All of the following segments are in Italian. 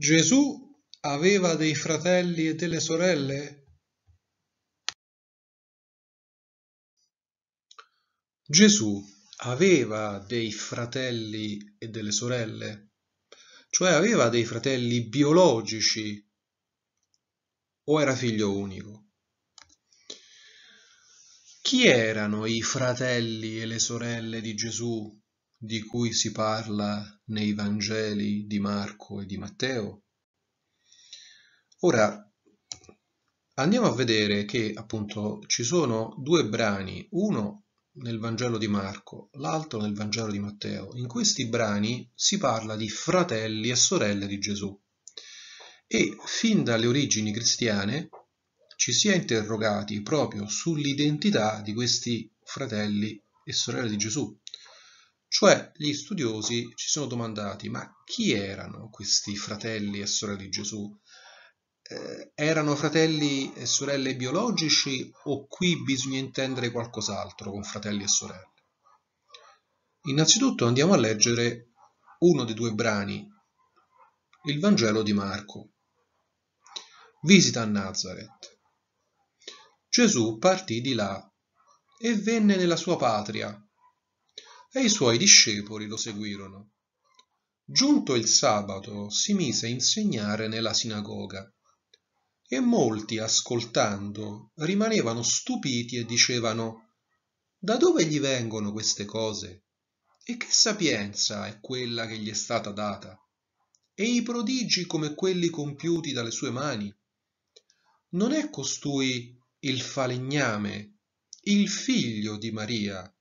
Gesù aveva dei fratelli e delle sorelle? Gesù aveva dei fratelli e delle sorelle, cioè aveva dei fratelli biologici o era figlio unico? Chi erano i fratelli e le sorelle di Gesù di cui si parla nei Vangeli di Marco e di Matteo? Ora, andiamo a vedere che appunto ci sono due brani, uno nel Vangelo di Marco, l'altro nel Vangelo di Matteo. In questi brani si parla di fratelli e sorelle di Gesù. E fin dalle origini cristiane ci si è interrogati proprio sull'identità di questi fratelli e sorelle di Gesù. Cioè gli studiosi ci sono domandati ma chi erano questi fratelli e sorelle di Gesù? Eh, erano fratelli e sorelle biologici o qui bisogna intendere qualcos'altro con fratelli e sorelle? Innanzitutto andiamo a leggere uno dei due brani, il Vangelo di Marco. Visita a Nazareth. Gesù partì di là e venne nella sua patria e i suoi discepoli lo seguirono. Giunto il sabato si mise a insegnare nella sinagoga e molti ascoltando rimanevano stupiti e dicevano da dove gli vengono queste cose e che sapienza è quella che gli è stata data e i prodigi come quelli compiuti dalle sue mani non è costui il falegname il figlio di Maria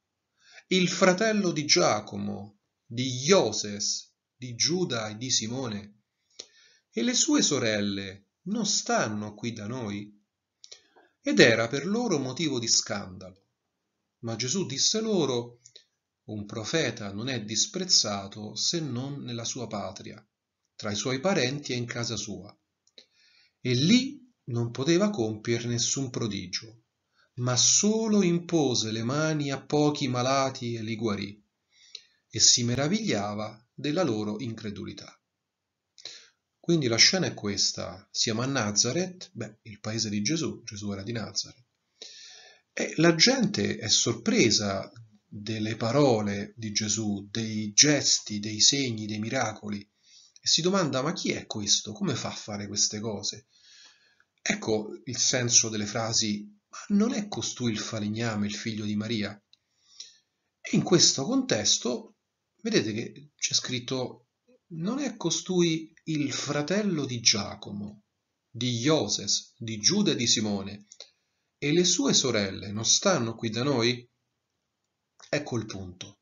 il fratello di Giacomo, di Ioses, di Giuda e di Simone. E le sue sorelle non stanno qui da noi? Ed era per loro motivo di scandalo. Ma Gesù disse loro, un profeta non è disprezzato se non nella sua patria, tra i suoi parenti e in casa sua. E lì non poteva compiere nessun prodigio, ma solo impose le mani a pochi malati e li guarì, e si meravigliava della loro incredulità. Quindi la scena è questa, siamo a Nazareth, beh, il paese di Gesù, Gesù era di Nazareth, e la gente è sorpresa delle parole di Gesù, dei gesti, dei segni, dei miracoli, e si domanda ma chi è questo? Come fa a fare queste cose? Ecco il senso delle frasi ma non è costui il falegname, il figlio di Maria? E in questo contesto vedete che c'è scritto non è costui il fratello di Giacomo, di Ioses, di Giuda e di Simone, e le sue sorelle non stanno qui da noi? Ecco il punto.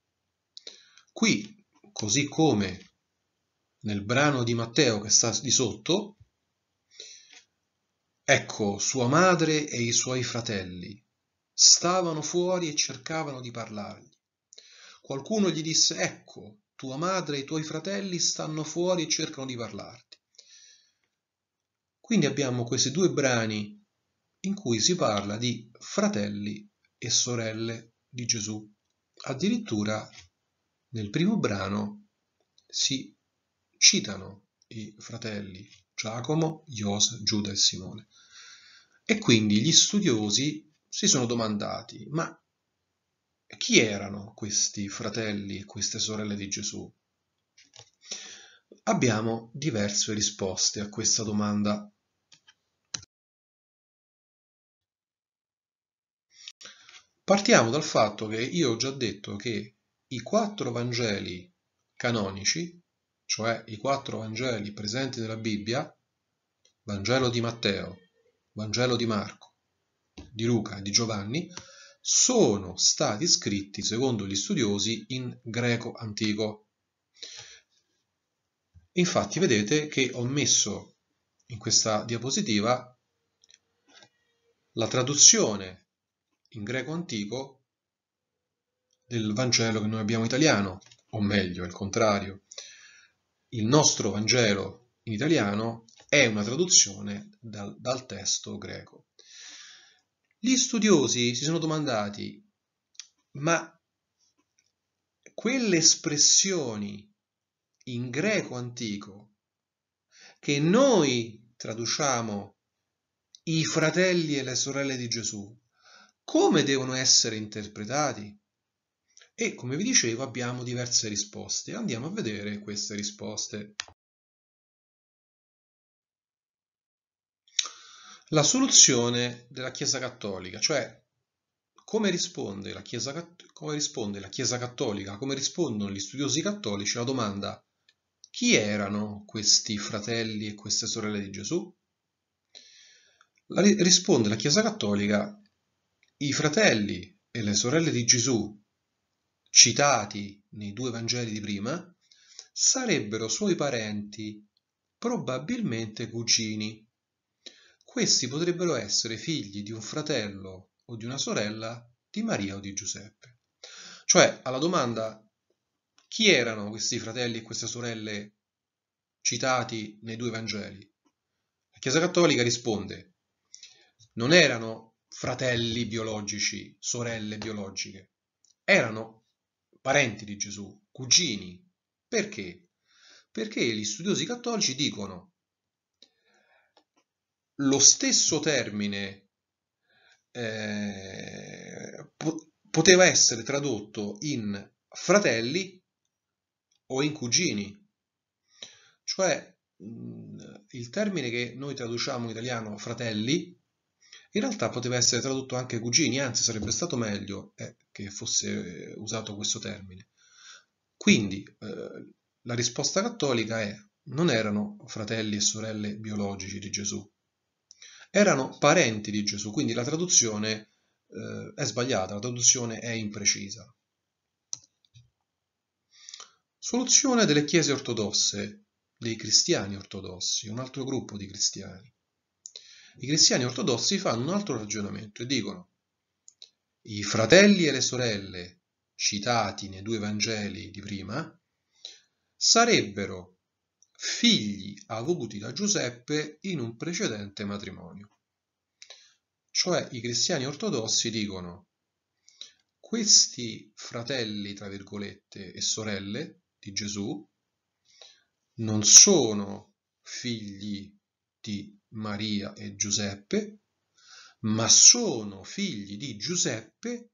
Qui, così come nel brano di Matteo che sta di sotto, Ecco, sua madre e i suoi fratelli stavano fuori e cercavano di parlargli. Qualcuno gli disse, ecco, tua madre e i tuoi fratelli stanno fuori e cercano di parlarti. Quindi abbiamo questi due brani in cui si parla di fratelli e sorelle di Gesù. Addirittura nel primo brano si citano i fratelli Giacomo, Iose, Giuda e Simone. E quindi gli studiosi si sono domandati, ma chi erano questi fratelli e queste sorelle di Gesù? Abbiamo diverse risposte a questa domanda. Partiamo dal fatto che io ho già detto che i quattro Vangeli canonici cioè i quattro Vangeli presenti nella Bibbia, Vangelo di Matteo, Vangelo di Marco, di Luca e di Giovanni, sono stati scritti, secondo gli studiosi, in greco antico. Infatti vedete che ho messo in questa diapositiva la traduzione in greco antico del Vangelo che noi abbiamo italiano, o meglio, il contrario il nostro Vangelo in italiano è una traduzione dal, dal testo greco. Gli studiosi si sono domandati, ma quelle espressioni in greco antico che noi traduciamo i fratelli e le sorelle di Gesù, come devono essere interpretati? E come vi dicevo abbiamo diverse risposte. Andiamo a vedere queste risposte. La soluzione della Chiesa Cattolica, cioè come risponde la Chiesa, come risponde la Chiesa Cattolica, come rispondono gli studiosi cattolici alla domanda chi erano questi fratelli e queste sorelle di Gesù? La, risponde la Chiesa Cattolica, i fratelli e le sorelle di Gesù citati nei due Vangeli di prima sarebbero suoi parenti, probabilmente cugini. Questi potrebbero essere figli di un fratello o di una sorella di Maria o di Giuseppe. Cioè, alla domanda chi erano questi fratelli e queste sorelle citati nei due Vangeli? La Chiesa Cattolica risponde, non erano fratelli biologici, sorelle biologiche, erano parenti di Gesù, cugini. Perché? Perché gli studiosi cattolici dicono lo stesso termine eh, poteva essere tradotto in fratelli o in cugini. Cioè il termine che noi traduciamo in italiano fratelli in realtà poteva essere tradotto anche cugini, anzi sarebbe stato meglio, eh, che fosse eh, usato questo termine. Quindi eh, la risposta cattolica è non erano fratelli e sorelle biologici di Gesù, erano parenti di Gesù, quindi la traduzione eh, è sbagliata, la traduzione è imprecisa. Soluzione delle chiese ortodosse, dei cristiani ortodossi, un altro gruppo di cristiani. I cristiani ortodossi fanno un altro ragionamento e dicono i fratelli e le sorelle citati nei due Vangeli di prima sarebbero figli avuti da Giuseppe in un precedente matrimonio. Cioè i cristiani ortodossi dicono questi fratelli, tra virgolette, e sorelle di Gesù non sono figli di Maria e Giuseppe, ma sono figli di Giuseppe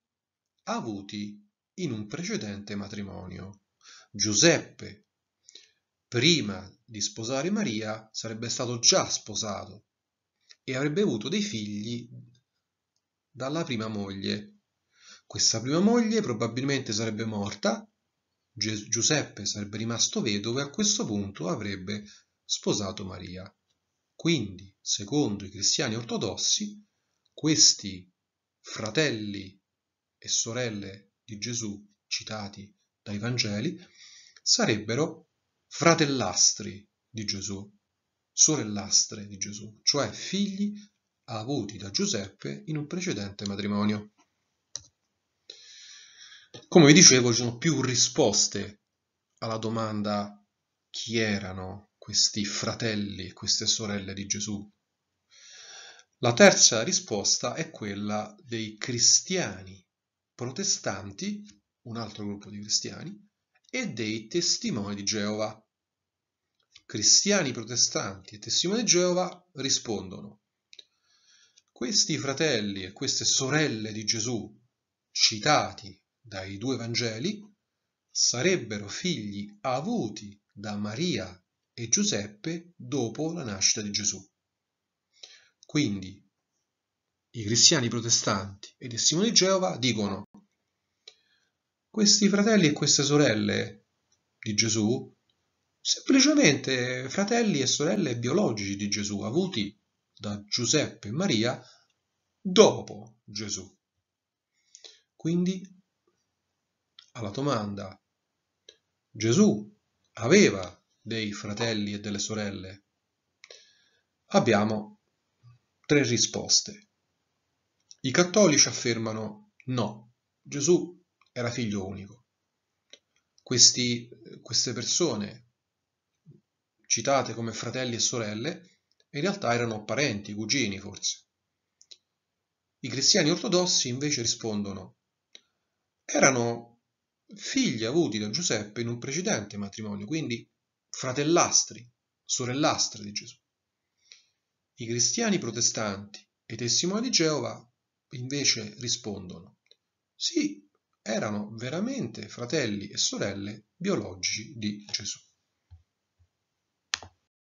avuti in un precedente matrimonio. Giuseppe, prima di sposare Maria, sarebbe stato già sposato e avrebbe avuto dei figli dalla prima moglie. Questa prima moglie probabilmente sarebbe morta, Giuseppe sarebbe rimasto vedovo e a questo punto avrebbe sposato Maria. Quindi, secondo i cristiani ortodossi, questi fratelli e sorelle di Gesù citati dai Vangeli sarebbero fratellastri di Gesù, sorellastre di Gesù, cioè figli avuti da Giuseppe in un precedente matrimonio. Come vi dicevo, ci sono più risposte alla domanda chi erano questi fratelli e queste sorelle di Gesù. La terza risposta è quella dei cristiani protestanti, un altro gruppo di cristiani, e dei testimoni di Geova. Cristiani protestanti e testimoni di Geova rispondono, questi fratelli e queste sorelle di Gesù, citati dai due Vangeli, sarebbero figli avuti da Maria e Giuseppe dopo la nascita di Gesù. Quindi i cristiani protestanti e i testimoni di Geova dicono questi fratelli e queste sorelle di Gesù, semplicemente fratelli e sorelle biologici di Gesù, avuti da Giuseppe e Maria dopo Gesù. Quindi, alla domanda, Gesù aveva dei fratelli e delle sorelle? Abbiamo tre risposte. I cattolici affermano no, Gesù era figlio unico. Questi, queste persone, citate come fratelli e sorelle, in realtà erano parenti, cugini forse. I cristiani ortodossi invece rispondono erano figli avuti da Giuseppe in un precedente matrimonio, quindi fratellastri, sorellastri di Gesù. I cristiani protestanti e i testimoni di Geova invece rispondono sì, erano veramente fratelli e sorelle biologici di Gesù.